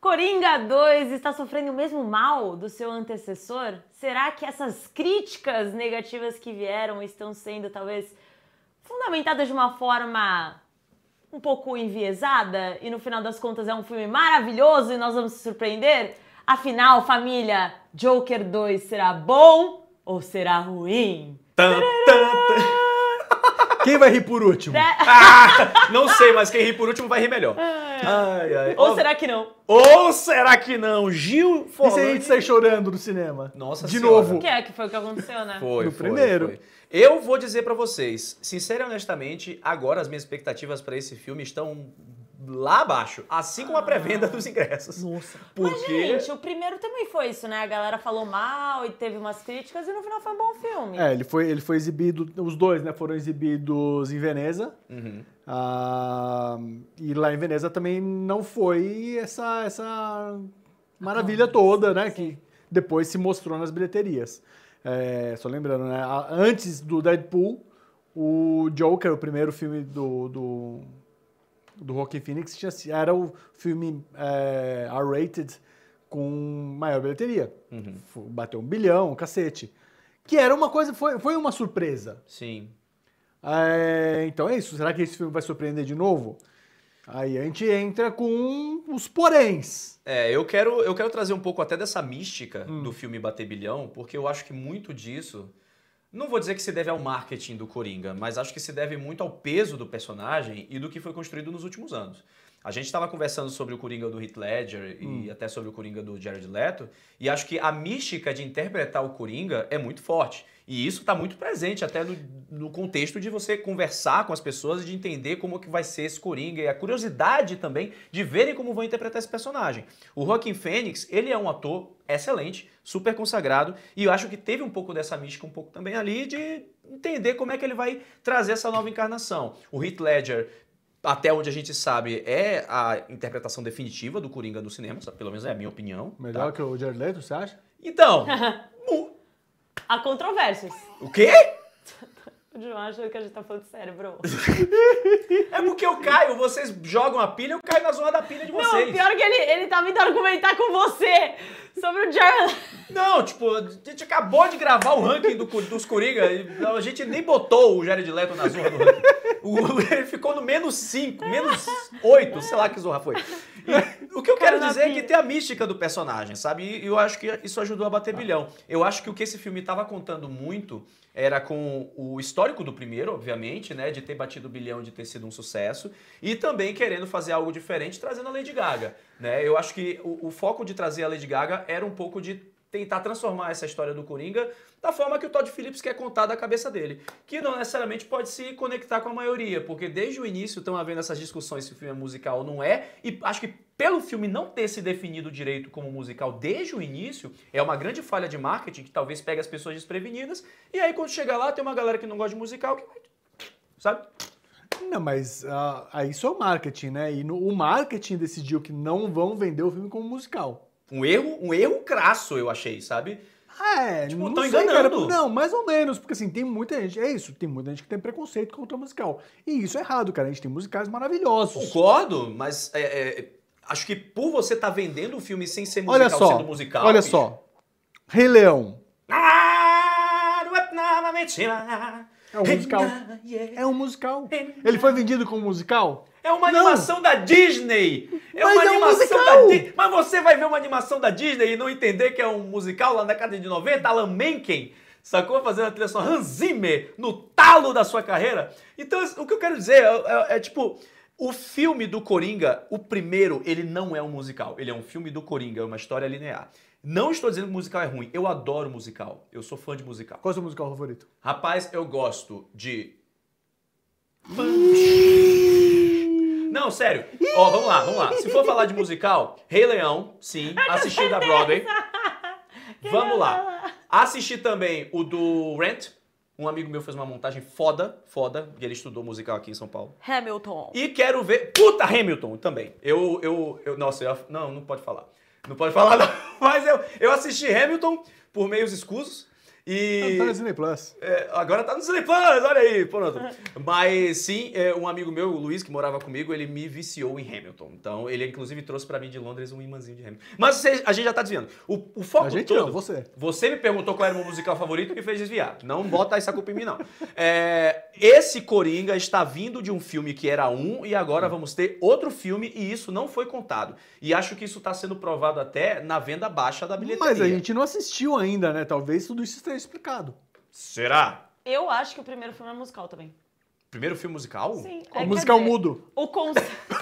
Coringa 2 está sofrendo o mesmo mal do seu antecessor? Será que essas críticas negativas que vieram estão sendo talvez fundamentadas de uma forma um pouco enviesada e no final das contas é um filme maravilhoso e nós vamos se surpreender? Afinal, família, Joker 2 será bom ou será ruim? Tum, tum, tum. Quem vai rir por último? Né? Ah, não sei, mas quem rir por último vai rir melhor. Ai, ai. Ou será que não? Ou será que não? Gil Forlani... E se a gente sair chorando no cinema? Nossa De senhora. novo. Que é que foi o que aconteceu, né? Foi, no foi, primeiro. Foi. Eu vou dizer para vocês, sincera e honestamente, agora as minhas expectativas para esse filme estão lá abaixo, assim como a pré-venda ah, dos ingressos. Nossa. Porque... Mas, gente, o primeiro também foi isso, né? A galera falou mal e teve umas críticas e no final foi um bom filme. É, ele foi, ele foi exibido, os dois, né? Foram exibidos em Veneza. Uhum. Uh, e lá em Veneza também não foi essa, essa maravilha ah, toda, sim, né? Sim. Que depois se mostrou nas bilheterias. É, só lembrando, né? Antes do Deadpool, o Joker, o primeiro filme do, do do Rock Phoenix tinha, era o filme é, R-rated com maior bilheteria. Uhum. Bateu um bilhão, cacete. Que era uma coisa, foi, foi uma surpresa. Sim. É, então é isso. Será que esse filme vai surpreender de novo? Aí a gente entra com os poréns. É, eu quero, eu quero trazer um pouco até dessa mística hum. do filme Bater Bilhão, porque eu acho que muito disso não vou dizer que se deve ao marketing do Coringa, mas acho que se deve muito ao peso do personagem e do que foi construído nos últimos anos. A gente estava conversando sobre o Coringa do Heath Ledger e hum. até sobre o Coringa do Jared Leto, e acho que a mística de interpretar o Coringa é muito forte. E isso está muito presente até no, no, contexto de você conversar com as pessoas, e de entender como que vai ser esse Coringa e a curiosidade também de verem como vão interpretar esse personagem. O Joaquin Phoenix, ele é um ator excelente, super consagrado, e eu acho que teve um pouco dessa mística um pouco também ali de entender como é que ele vai trazer essa nova encarnação. O Heath Ledger até onde a gente sabe, é a interpretação definitiva do Coringa no cinema, pelo menos é a minha opinião. Melhor tá? que o Jared Leto, você acha? Então... Há controvérsias. O quê? O João achou que a gente tá falando sério, bro. é porque eu caio, vocês jogam a pilha, eu caio na zona da pilha de vocês. Não, pior que ele, ele tá vindo argumentar com você sobre o Jared Não, tipo, a gente acabou de gravar o ranking do, dos Coringa, a gente nem botou o Jared Leto na zona do ranking. O, ele ficou no menos 5, menos 8, sei lá que zorra foi. E, o que eu quero dizer é que tem a mística do personagem, sabe? E eu acho que isso ajudou a bater bilhão. Eu acho que o que esse filme estava contando muito era com o histórico do primeiro, obviamente, né? De ter batido o bilhão, de ter sido um sucesso. E também querendo fazer algo diferente, trazendo a Lady Gaga. Né? Eu acho que o, o foco de trazer a Lady Gaga era um pouco de tentar transformar essa história do Coringa da forma que o Todd Phillips quer contar da cabeça dele, que não necessariamente pode se conectar com a maioria, porque desde o início estão havendo essas discussões se o filme é musical ou não é, e acho que pelo filme não ter se definido direito como musical desde o início, é uma grande falha de marketing que talvez pegue as pessoas desprevenidas, e aí quando chega lá tem uma galera que não gosta de musical que vai, sabe? Não, mas uh, isso é o marketing, né? E no, o marketing decidiu que não vão vender o filme como musical. Um erro, um erro crasso, eu achei, sabe? É, tipo, não sei, enganando. Cara, não, mais ou menos, porque assim, tem muita gente, é isso, tem muita gente que tem preconceito com o musical. E isso é errado, cara, a gente tem musicais maravilhosos. Concordo, mas é, é, acho que por você estar tá vendendo o filme sem ser musical, olha só, sendo musical... Olha bicho. só, Rei Leão. Ah, é é um musical. É um musical. Ele foi vendido como musical? É uma não. animação da Disney! É Mas uma é animação um da Disney! Mas você vai ver uma animação da Disney e não entender que é um musical lá na década de 90, Alan Menken, sacou? Fazendo a trilha sonora Hans Zimmer no talo da sua carreira. Então, o que eu quero dizer é, é, é tipo. O filme do Coringa, o primeiro, ele não é um musical. Ele é um filme do Coringa, é uma história linear. Não estou dizendo que o musical é ruim. Eu adoro musical. Eu sou fã de musical. Qual é o seu musical favorito? Rapaz, eu gosto de. Não, sério. Ó, oh, vamos lá, vamos lá. Se for falar de musical, Rei Leão, sim, assisti da Broadway. Vamos lá. Assisti também o do Rent, um amigo meu fez uma montagem foda, foda, e ele estudou musical aqui em São Paulo. Hamilton. E quero ver. Puta, Hamilton também. Eu, eu, eu nossa, eu, não, não pode falar. Não pode falar, não. Mas eu, eu assisti Hamilton por meios escusos. E... Ah, tá no Disney Plus. É, agora tá no Disney Plus, olha aí, pronto. Mas sim, é, um amigo meu, o Luiz, que morava comigo, ele me viciou em Hamilton. Então, ele inclusive trouxe para mim de Londres um imãzinho de Hamilton. Mas você, a gente já tá desviando. O, o foco a gente todo, não, você. Você me perguntou qual era o meu musical favorito e me fez desviar. Não bota essa culpa em mim, não. É, esse Coringa está vindo de um filme que era um e agora hum. vamos ter outro filme e isso não foi contado. E acho que isso tá sendo provado até na venda baixa da bilheteria. Mas a gente não assistiu ainda, né? Talvez tudo isso esteja explicado. Será? Eu acho que o primeiro filme é musical também. Primeiro filme musical? Sim. É, O musical dizer, mudo. O conceito.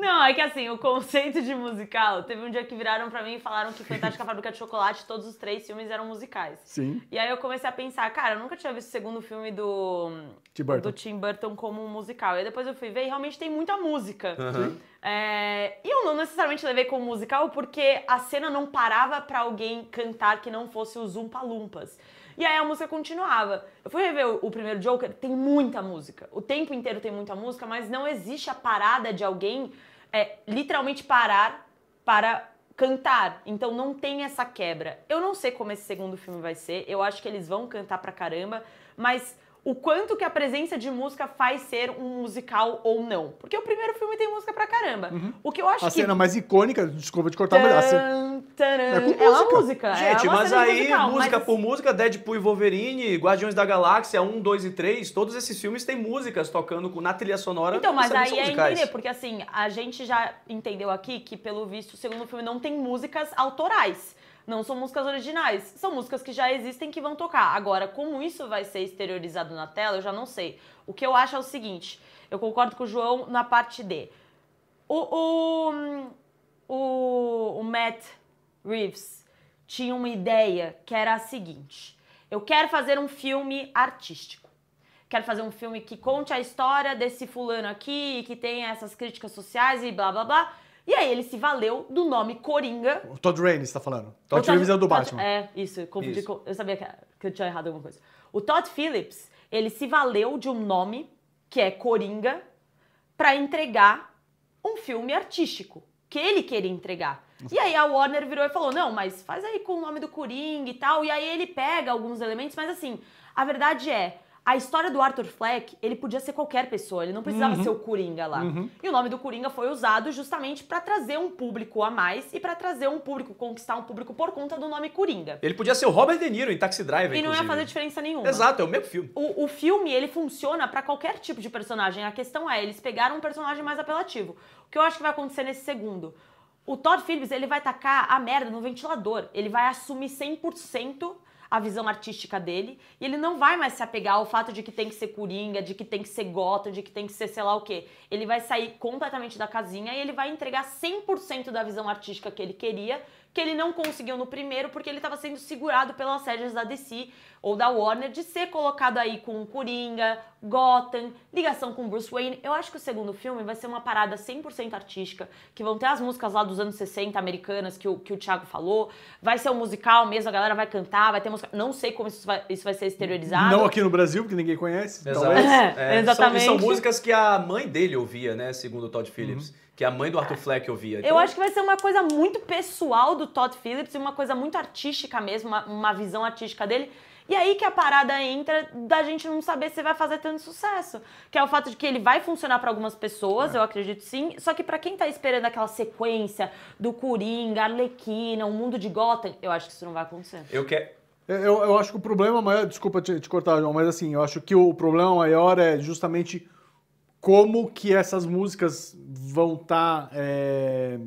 Não, é que assim, o conceito de musical, teve um dia que viraram para mim e falaram que Fantástica Fábrica de Chocolate, todos os três filmes eram musicais. Sim. E aí eu comecei a pensar, cara, eu nunca tinha visto o segundo filme do Tim Burton, do Tim Burton como um musical. E depois eu fui ver e realmente tem muita música. Uhum. É, e eu não necessariamente levei como musical porque a cena não parava para alguém cantar que não fosse os Umpa Lumpas. E aí a música continuava. Eu fui rever o, o primeiro Joker, tem muita música. O tempo inteiro tem muita música, mas não existe a parada de alguém é, literalmente parar para cantar. Então não tem essa quebra. Eu não sei como esse segundo filme vai ser. Eu acho que eles vão cantar pra caramba, mas o quanto que a presença de música faz ser um musical ou não. Porque o primeiro filme tem música pra caramba. Uhum. O que eu acho a que... cena mais icônica, desculpa te cortar, mas a cena... É, com música. é uma música. É gente, é uma mas aí, musical, música mas... por assim- música, Deadpool e Wolverine, Guardiões da Galáxia 1, 2 e 3, todos esses filmes têm músicas tocando na trilha sonora. Então, mas aí é entender, porque assim, a gente já entendeu aqui que, pelo visto, o segundo filme não tem músicas autorais não são músicas originais, são músicas que já existem que vão tocar. Agora, como isso vai ser exteriorizado na tela, eu já não sei. O que eu acho é o seguinte: eu concordo com o João na parte D. O, o, o, o Matt Reeves tinha uma ideia que era a seguinte: eu quero fazer um filme artístico quero fazer um filme que conte a história desse fulano aqui, que tenha essas críticas sociais e blá blá blá. E aí ele se valeu do nome Coringa. O Todd Raines está falando. Todd, Todd é o do Todd, Batman. É, isso. Confundi, isso. Eu sabia que, que eu tinha errado alguma coisa. O Todd Phillips, ele se valeu de um nome que é Coringa para entregar um filme artístico que ele queria entregar. E aí a Warner virou e falou: "Não, mas faz aí com o nome do Coringa e tal". E aí ele pega alguns elementos, mas assim, a verdade é, a história do Arthur Fleck, ele podia ser qualquer pessoa, ele não precisava uhum. ser o Coringa lá. Uhum. E o nome do Coringa foi usado justamente para trazer um público a mais e para trazer um público, conquistar um público por conta do nome Coringa. Ele podia ser o Robert De Niro em Taxi Driver, E não inclusive. ia fazer diferença nenhuma. Exato, é o mesmo filme. O, o filme, ele funciona para qualquer tipo de personagem. A questão é, eles pegaram um personagem mais apelativo. O que eu acho que vai acontecer nesse segundo? O Todd Phillips, ele vai tacar a merda no ventilador. Ele vai assumir 100% a visão artística dele e ele não vai mais se apegar ao fato de que tem que ser coringa, de que tem que ser gota, de que tem que ser sei lá o quê ele vai sair completamente da casinha e ele vai entregar 100% da visão artística que ele queria, que ele não conseguiu no primeiro porque ele estava sendo segurado pelas séries da DC ou da Warner de ser colocado aí com Coringa, Gotham, ligação com Bruce Wayne. Eu acho que o segundo filme vai ser uma parada 100% artística, que vão ter as músicas lá dos anos 60 americanas que o, que o Thiago falou, vai ser um musical mesmo, a galera vai cantar, vai ter música. Não sei como isso vai, isso vai ser exteriorizado. Não aqui no Brasil, porque ninguém conhece. Exato. é, é exatamente. São, são músicas que a mãe dele ouvia, né? Segundo o Todd uhum. Phillips. Uhum. Que é a mãe do Arthur ah, Fleck ouvia. Então... Eu acho que vai ser uma coisa muito pessoal do Todd Phillips e uma coisa muito artística mesmo, uma, uma visão artística dele. E aí que a parada entra da gente não saber se vai fazer tanto sucesso. Que é o fato de que ele vai funcionar para algumas pessoas, é. eu acredito sim. Só que para quem tá esperando aquela sequência do Coringa, Arlequina, o mundo de Gotham, eu acho que isso não vai acontecer. Eu quero. Eu, eu acho que o problema maior. Desculpa te, te cortar, João, mas assim, eu acho que o problema maior é justamente como que essas músicas vão estar tá, é,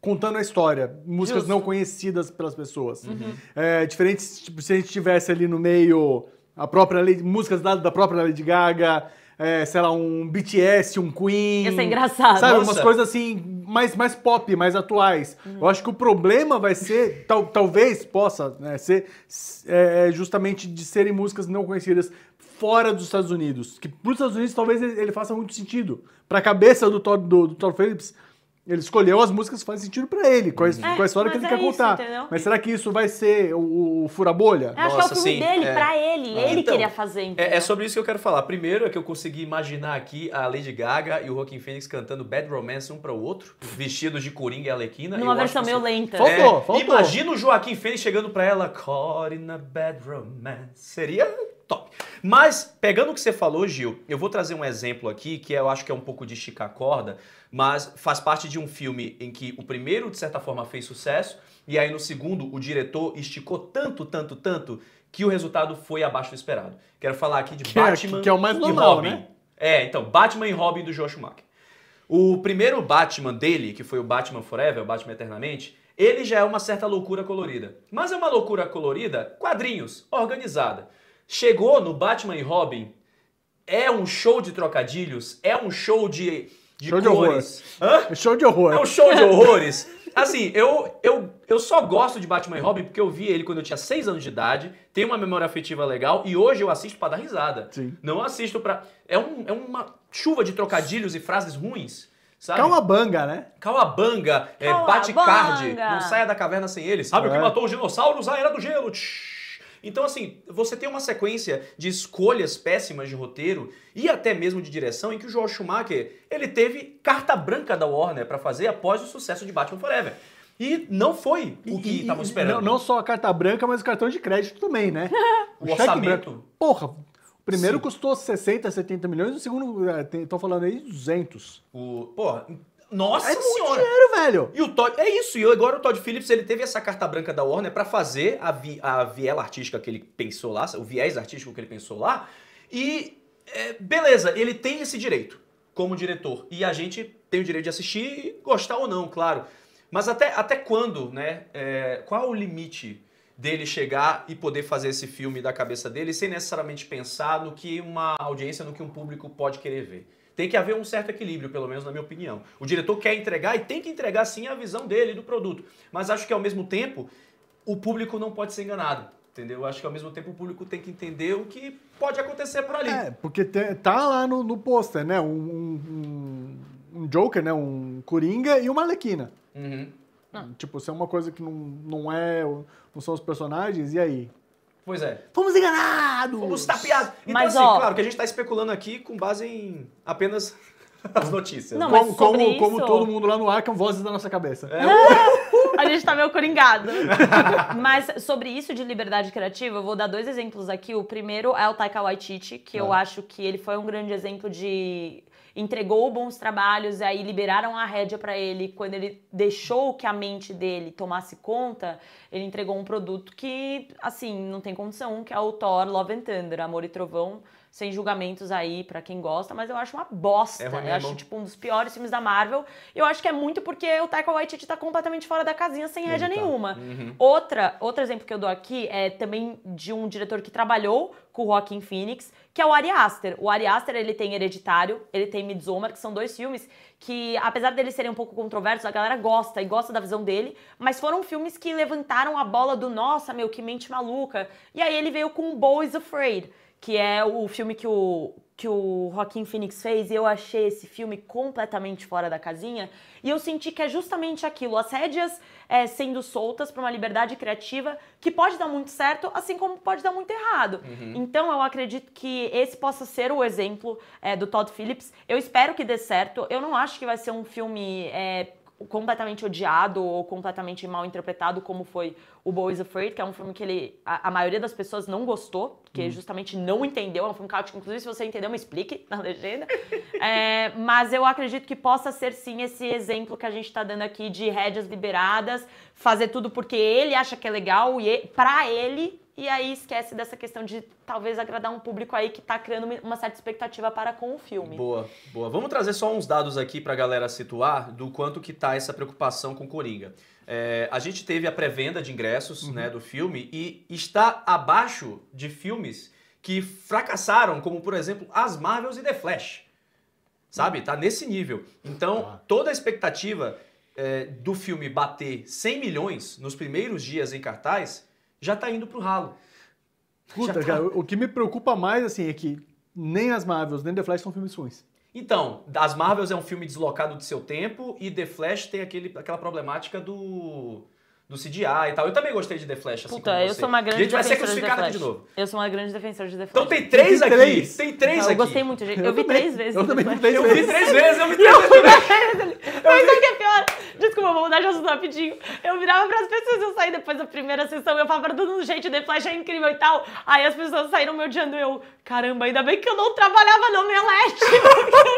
contando a história. Músicas Justo. não conhecidas pelas pessoas. Uhum. É, diferente tipo, se a gente tivesse ali no meio a própria músicas da, da própria Lady Gaga, é, sei lá, um BTS, um Queen. Isso é engraçado. Sabe, Nossa. umas coisas assim, mais, mais pop, mais atuais. Uhum. Eu acho que o problema vai ser, tal, talvez possa né, ser, é, é justamente de serem músicas não conhecidas fora dos Estados Unidos. Que para os Estados Unidos talvez ele, ele faça muito sentido. Para a cabeça do Thor, do, do Phillips, ele escolheu as músicas que fazem sentido para ele, com a, é, com a história é, que ele é quer isso, contar. Entendeu? Mas será que isso vai ser o, o furabolha? acho que é o filme sim, dele, é. para ele. Uhum. Ele então, queria fazer. É, entendeu? É, sobre isso que eu quero falar. Primeiro é que eu consegui imaginar aqui a Lady Gaga e o Joaquin Phoenix cantando Bad Romance um para o outro, vestidos de coringa e alequina. Numa versão meio assim, lenta. Faltou, é, faltou. Imagina o Joaquim Phoenix chegando para ela, Caught in a Bad Romance. Seria top. Mas, pegando o que você falou, Gil, eu vou trazer um exemplo aqui que eu acho que é um pouco de esticar corda, mas faz parte de um filme em que o primeiro, de certa forma, fez sucesso, e aí no segundo, o diretor esticou tanto, tanto, tanto, que o resultado foi abaixo do esperado. Quero falar aqui de que é, Batman é, que é o mais normal, e Robin. Né? É, então, Batman e Robin do Josh Schumacher. O primeiro Batman dele, que foi o Batman Forever, o Batman Eternamente, ele já é uma certa loucura colorida. Mas é uma loucura colorida, quadrinhos, organizada. Chegou no Batman e Robin, é um show de trocadilhos, é um show de, de show cores. De Hã? É show de horror. É um show de horrores. Assim, eu, eu, eu só gosto de Batman e Robin porque eu vi ele quando eu tinha 6 anos de idade, tenho uma memória afetiva legal e hoje eu assisto para dar risada. Sim. Não assisto para é, um, é uma chuva de trocadilhos e frases ruins. Sabe? Calabanga, né? Calabanga, Calabanga. é, bate card, não saia da caverna sem ele. Sabe é. o que é. matou os dinossauros? A era do gelo. Tch. Então, assim, você tem uma sequência de escolhas péssimas de roteiro e até mesmo de direção em que o Joel Schumacher ele teve carta branca da Warner para fazer após o sucesso de Batman Forever. E não foi o que estavam esperando. Não, não, só a carta branca, mas o cartão de crédito também, né? o, o orçamento. Branco. Porra, o primeiro Sim. custou 60, 70 milhões, o segundo, é, estão falando aí, 200. O, porra, nossa é senhora! Muito dinheiro, velho! E o Todd. É isso, e agora o Todd Phillips ele teve essa carta branca da Warner para fazer a, vi, a viela artística que ele pensou lá, o viés artístico que ele pensou lá. E é, beleza, ele tem esse direito como diretor. E a gente tem o direito de assistir e gostar ou não, claro. Mas até, até quando, né? É, qual o limite dele chegar e poder fazer esse filme da cabeça dele sem necessariamente pensar no que uma audiência, no que um público pode querer ver? Tem que haver um certo equilíbrio, pelo menos na minha opinião. O diretor quer entregar e tem que entregar sim a visão dele do produto, mas acho que ao mesmo tempo o público não pode ser enganado. Entendeu? Acho que ao mesmo tempo o público tem que entender o que pode acontecer por ali. É, porque tá lá no, no pôster, né? Um, um, um, Joker, né? Um Coringa e uma Alequina. Uhum. Tipo, se é uma coisa que não, não é. não são os personagens, e aí? Pois é. Fomos enganados! Fomos tapeados! Então, Mas, assim, ó, claro que a gente está especulando aqui com base em apenas as notícias. Não, como, como, isso... como, todo mundo lá no ar, com vozes da nossa cabeça. É. a gente tá meio coringado. mas sobre isso de liberdade criativa, eu vou dar dois exemplos aqui. O primeiro é o Taika Waititi, que eu ah. acho que ele foi um grande exemplo de entregou bons trabalhos, aí liberaram a rédea para ele. Quando ele deixou que a mente dele tomasse conta, ele entregou um produto que, assim, não tem condição, que é o Thor Love and Thunder, Amor e Trovão sem julgamentos aí para quem gosta, mas eu acho uma bosta. É eu é acho, tipo, um dos piores filmes da Marvel. Eu acho que é muito porque o Taika Waititi tá completamente fora da casinha, sem rédea tá. nenhuma. Uhum. Outra, outro exemplo que eu dou aqui é também de um diretor que trabalhou com o Joaquin Phoenix, que é o Ari Aster. O Ari Aster, ele tem Hereditário, ele tem Midsommar, que são dois filmes que, apesar deles serem um pouco controversos, a galera gosta e gosta da visão dele, mas foram filmes que levantaram a bola do nossa, meu, que mente maluca. E aí ele veio com Boys is Afraid, que é o filme que o que o Joaquim Phoenix fez, e eu achei esse filme completamente fora da casinha, e eu senti que é justamente aquilo, as rédeas é, sendo soltas para uma liberdade criativa que pode dar muito certo, assim como pode dar muito errado. Uhum. Então eu acredito que esse possa ser o exemplo é, do Todd Phillips. Eu espero que dê certo. Eu não acho que vai ser um filme é, completamente odiado ou completamente mal interpretado, como foi o Boys Afraid, que é um filme que ele, a, a maioria das pessoas não gostou, porque uhum. justamente não entendeu, é um filme caótico, inclusive se você entendeu, me explique na legenda. é, mas eu acredito que possa ser sim esse exemplo que a gente está dando aqui de rédeas liberadas, fazer tudo porque ele acha que é legal e para ele e aí esquece dessa questão de talvez agradar um público aí que está criando uma certa expectativa para com o filme. Boa, boa. Vamos trazer só uns dados aqui para a galera situar do quanto que tá essa preocupação com Coringa. É, a gente teve a pré-venda de ingressos uhum. né, do filme e está abaixo de filmes que fracassaram, como por exemplo As Marvels e The Flash. Sabe? Tá nesse nível. Então, tá. toda a expectativa é, do filme bater 100 milhões nos primeiros dias em cartaz já está indo pro ralo. Puta, tá... cara, o que me preocupa mais assim é que nem as Marvels, nem The Flash são filmes ruins. Então, as Marvels é um filme deslocado de seu tempo e The Flash tem aquele, aquela problemática do do CGI e tal. Eu também gostei de The Flash, assim Puta, como você. eu sou uma grande defensora de The Flash. A gente vai ser de novo. Eu sou uma grande defensora de The então Flash. Então tem três tem aqui. Três. Tem três aqui. Eu gostei muito, gente. Eu, eu vi também, três vezes. Eu também vi três vezes. Eu vi três vezes, eu vi três vezes. Mas o que é pior? desculpa, vou mudar de assunto rapidinho. Eu virava pras pessoas, eu saí depois da primeira sessão, eu falava pra todo mundo, gente, The Flash é incrível e tal. Aí as pessoas saíram me odiando, eu, caramba, ainda bem que eu não trabalhava no Melete,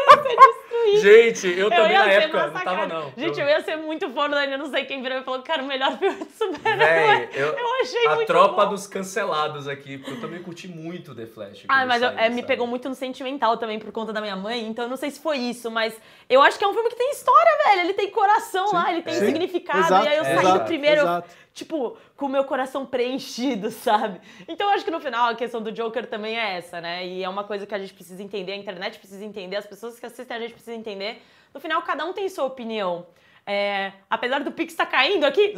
eu ser Gente, eu, eu também na época não tava não. Gente, eu... eu ia ser muito fã da eu não sei quem virou e falou, era o melhor filme de super-herói. Eu, eu achei a muito A tropa bom. dos cancelados aqui, porque eu também curti muito The Flash. Ah, mas é, me pegou muito no sentimental também, por conta da minha mãe, então eu não sei se foi isso, mas eu acho que é um filme que tem história, velho, ele tem coração Sim. lá, ele tem significado. Exato, e aí eu é, saí exato, do primeiro, exato. tipo, com o meu coração preenchido, sabe? Então acho que no final a questão do Joker também é essa, né? E é uma coisa que a gente precisa entender, a internet precisa entender, as pessoas que assistem a gente precisa entender. No final, cada um tem sua opinião. É, apesar do Pix estar tá caindo aqui.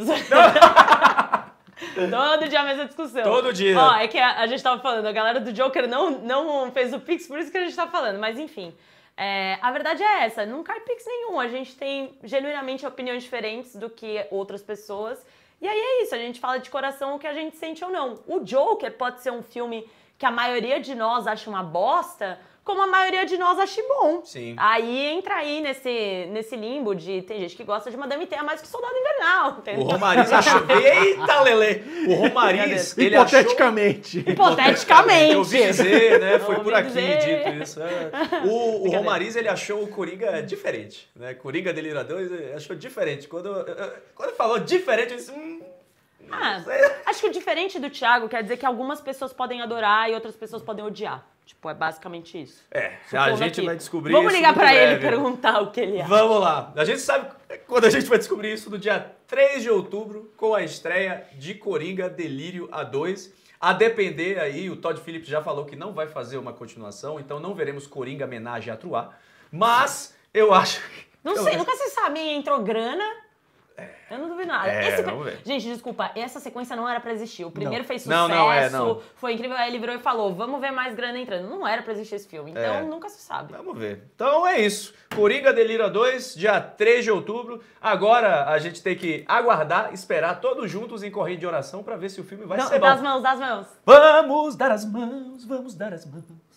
Todo dia a mesma discussão. Todo dia. Ó, é que a, a gente tava falando, a galera do Joker não, não fez o Pix, por isso que a gente tá falando, mas enfim. É, a verdade é essa, não cai pix nenhum. A gente tem genuinamente opiniões diferentes do que outras pessoas. E aí é isso, a gente fala de coração o que a gente sente ou não. O Joker pode ser um filme que a maioria de nós acha uma bosta, como a maioria de nós acha bom. Sim. Aí entra aí nesse, nesse limbo de tem gente que gosta de Madame Teia mais que Soldado Invernal. Entendeu? O Romariz achou. Eita, Lele! O Romariz. ele hipoteticamente. Achou... Hipoteticamente. Eu vi dizer, né? Foi por aqui dizer. dito isso. É. O, o Romariz, ele achou o Coringa diferente. Né? Coringa Delirador, ele achou diferente. Quando, quando falou diferente, eu disse. Hum, ah, acho que o diferente do Thiago quer dizer que algumas pessoas podem adorar e outras pessoas podem odiar. Tipo, é basicamente isso. É, Supondo a gente aqui. vai descobrir Vamos isso. Vamos ligar para ele e perguntar o que ele acha. Vamos lá. A gente sabe quando a gente vai descobrir isso no dia 3 de outubro, com a estreia de Coringa Delírio A2. A depender aí, o Todd Phillips já falou que não vai fazer uma continuação, então não veremos Coringa homenagem a Truá. Mas eu acho. Não sei, nunca se sabe, entrou grana. Eu não duvido nada. É, Esse... vamos ver. Gente, desculpa, essa sequência não era pra existir. O primeiro não. fez sucesso, não, não, é, não. foi incrível. Aí ele virou e falou: vamos ver mais grana entrando. Não era pra existir esse filme, é. então é. nunca se sabe. Vamos ver. Então é isso. Coringa Delira 2, dia 3 de outubro. Agora a gente tem que aguardar, esperar todos juntos em corrente de oração pra ver se o filme vai não, ser bom. Dá as mãos, dá as mãos. Vamos dar as mãos, vamos dar as mãos.